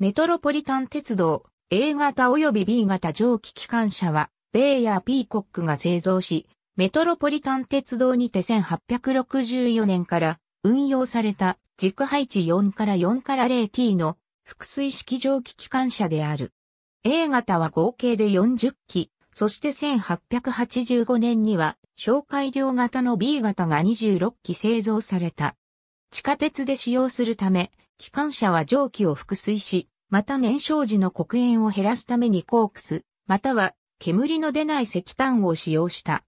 メトロポリタン鉄道、A 型及び B 型蒸気機関車は、ベイヤー・ピーコックが製造し、メトロポリタン鉄道にて1864年から運用された軸配置4から4から 0T の複水式蒸気機関車である。A 型は合計で40機、そして1885年には紹介量型の B 型が26機製造された。地下鉄で使用するため、機関車は蒸気を覆水し、また燃焼時の黒煙を減らすためにコークス、または煙の出ない石炭を使用した。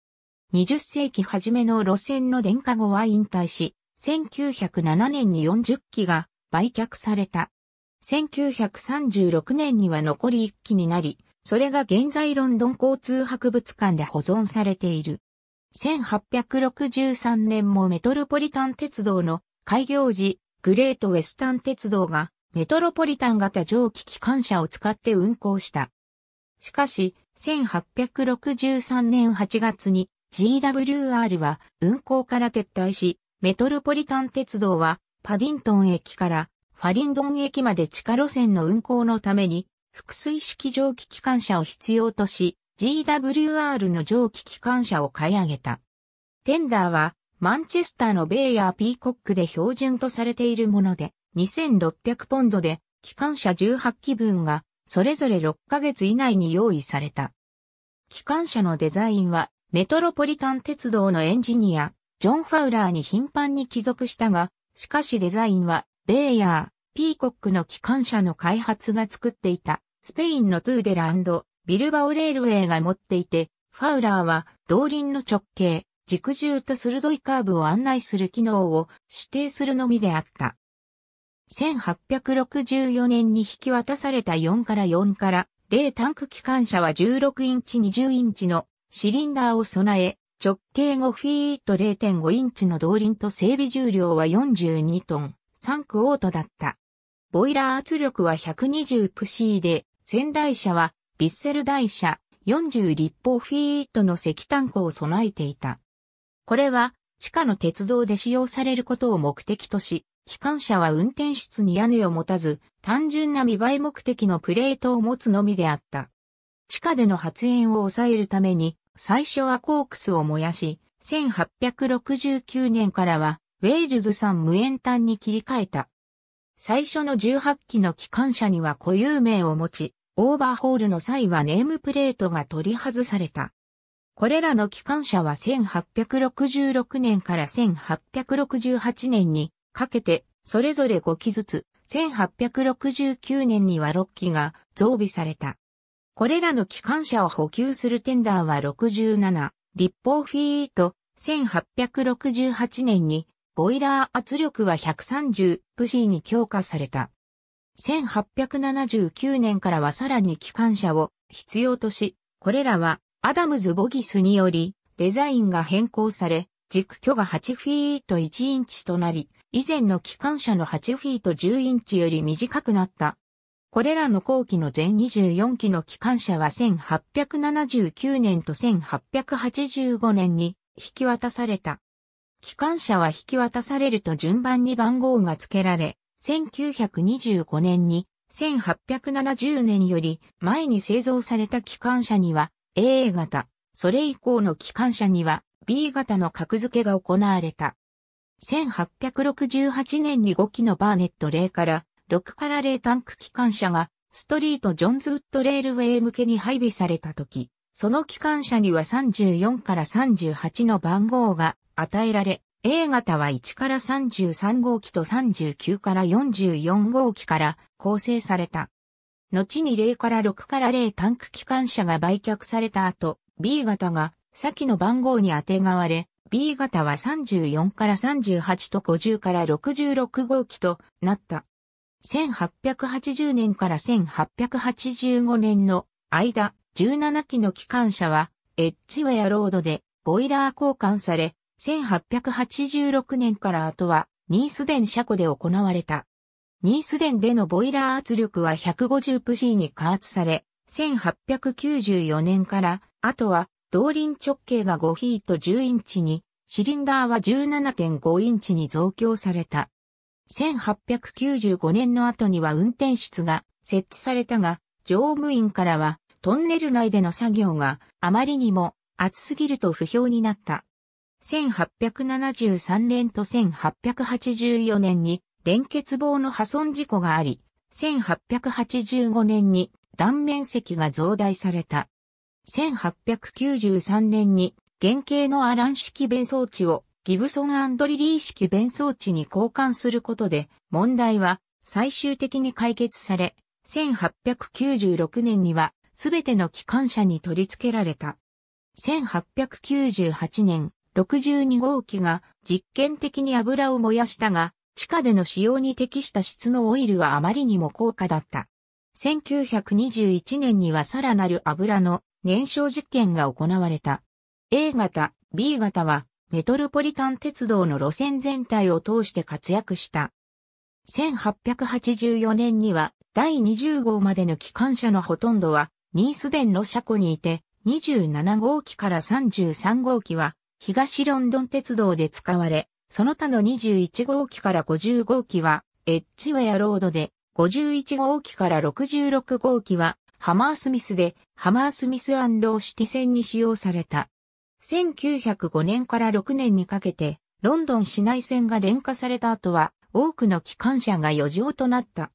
20世紀初めの路線の電化後は引退し、1907年に40機が売却された。1936年には残り1機になり、それが現在ロンドン交通博物館で保存されている。1863年もメトロポリタン鉄道の開業時、グレートウェスタン鉄道がメトロポリタン型蒸気機関車を使って運行した。しかし、1863年8月に GWR は運行から撤退し、メトロポリタン鉄道はパディントン駅からファリンドン駅まで地下路線の運行のために、複水式蒸気機関車を必要とし、GWR の蒸気機関車を買い上げた。テンダーはマンチェスターのベイヤーピーコックで標準とされているもので、2600ポンドで、機関車18機分が、それぞれ6ヶ月以内に用意された。機関車のデザインは、メトロポリタン鉄道のエンジニア、ジョン・ファウラーに頻繁に帰属したが、しかしデザインは、ベイヤー、ピーコックの機関車の開発が作っていた、スペインのトゥーデランド、ビルバオレールウェイが持っていて、ファウラーは、動輪の直径、軸重と鋭いカーブを案内する機能を指定するのみであった。1864年に引き渡された4から4から0タンク機関車は16インチ20インチのシリンダーを備え、直径5フィート0.5インチの動輪と整備重量は42トン、3区オートだった。ボイラー圧力は120プシーで、仙台車はビッセル台車40立方フィートの石炭庫を備えていた。これは地下の鉄道で使用されることを目的とし、機関車は運転室に屋根を持たず、単純な見栄え目的のプレートを持つのみであった。地下での発煙を抑えるために、最初はコークスを燃やし、1869年からは、ウェールズ産無塩炭に切り替えた。最初の18機の機関車には固有名を持ち、オーバーホールの際はネームプレートが取り外された。これらの機関車は1866年から1868年にかけて、それぞれ5機ずつ、1869年には6機が増備された。これらの機関車を補給するテンダーは67、立方フィート、1868年に、ボイラー圧力は130プシーに強化された。1879年からはさらに機関車を必要とし、これらはアダムズ・ボギスにより、デザインが変更され、軸距が8フィート1インチとなり、以前の機関車の8フィート10インチより短くなった。これらの後期の全24機の機関車は1879年と1885年に引き渡された。機関車は引き渡されると順番に番号が付けられ、1925年に1870年より前に製造された機関車には a 型、それ以降の機関車には B 型の格付けが行われた。1868年に5機のバーネット例から6から0タンク機関車がストリート・ジョンズウッド・レールウェイ向けに配備された時、その機関車には34から38の番号が与えられ、A 型は1から33号機と39から44号機から構成された。後に0から6から0タンク機関車が売却された後、B 型が先の番号に当てがわれ、B 型は34から38と50から66号機となった。1880年から1885年の間、17機の機関車は、エッジウェアロードでボイラー交換され、1886年から後は、ニースデン車庫で行われた。ニースデンでのボイラー圧力は1 5 0 p ーに加圧され、1894年から、あとは、動輪直径が5フィート10インチに、シリンダーは17.5インチに増強された。1895年の後には運転室が設置されたが、乗務員からは、トンネル内での作業があまりにも熱すぎると不評になった。1873年と1884年に連結棒の破損事故があり、1885年に断面積が増大された。1893年に原型のアラン式弁装置をギブソンリリー式弁装置に交換することで問題は最終的に解決され、1896年にはすべての機関車に取り付けられた。1898年、62号機が実験的に油を燃やしたが、地下での使用に適した質のオイルはあまりにも高価だった。1921年にはさらなる油の燃焼実験が行われた。A 型、B 型はメトロポリタン鉄道の路線全体を通して活躍した。1884年には第20号までの機関車のほとんどはニースデンの車庫にいて、27号機から33号機は東ロンドン鉄道で使われ、その他の21号機から50号機は、エッジウェアロードで、51号機から66号機は、ハマースミスで、ハマースミスシティ線に使用された。1905年から6年にかけて、ロンドン市内線が電化された後は、多くの機関車が余剰となった。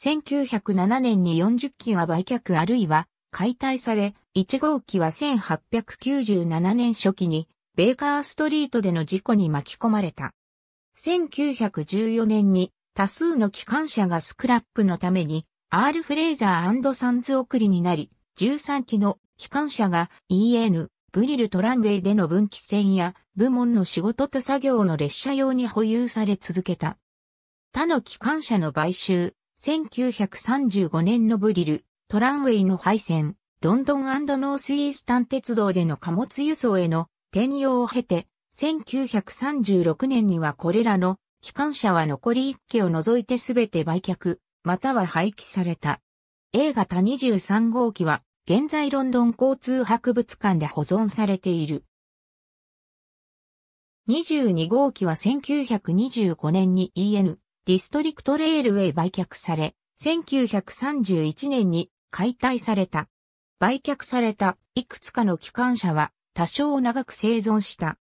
1907年に40機が売却あるいは解体され、1号機は1897年初期にベーカーストリートでの事故に巻き込まれた。1914年に多数の機関車がスクラップのために、アール・フレイザーサンズ送りになり、13機の機関車が EN、ブリル・トランウェイでの分岐線や部門の仕事と作業の列車用に保有され続けた。他の機関車の買収、1935年のブリル、トランウェイの廃線、ロンドンノースイースタン鉄道での貨物輸送への転用を経て、1936年にはこれらの機関車は残り1機を除いてすべて売却、または廃棄された。A 型23号機は、現在ロンドン交通博物館で保存されている。22号機は1925年に EN、ディストリクトレールへ売却され、1931年に解体された。売却されたいくつかの機関車は多少長く生存した。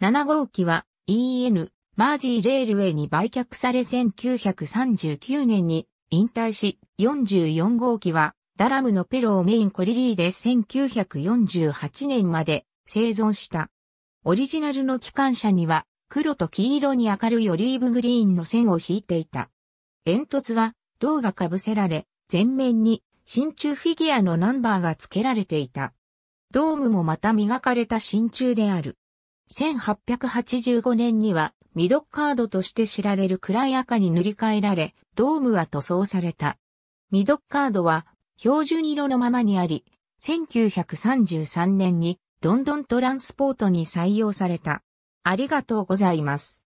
7号機は EN マージーレールウェイに売却され1939年に引退し、44号機はダラムのペローメインコリリーで1948年まで生存した。オリジナルの機関車には黒と黄色に明るいオリーブグリーンの線を引いていた。煙突は銅が被せられ、前面に真鍮フィギュアのナンバーが付けられていた。ドームもまた磨かれた真鍮である。1885年にはミドッカードとして知られる暗い赤に塗り替えられ、ドームは塗装された。ミドッカードは標準色のままにあり、1933年にロンドントランスポートに採用された。ありがとうございます。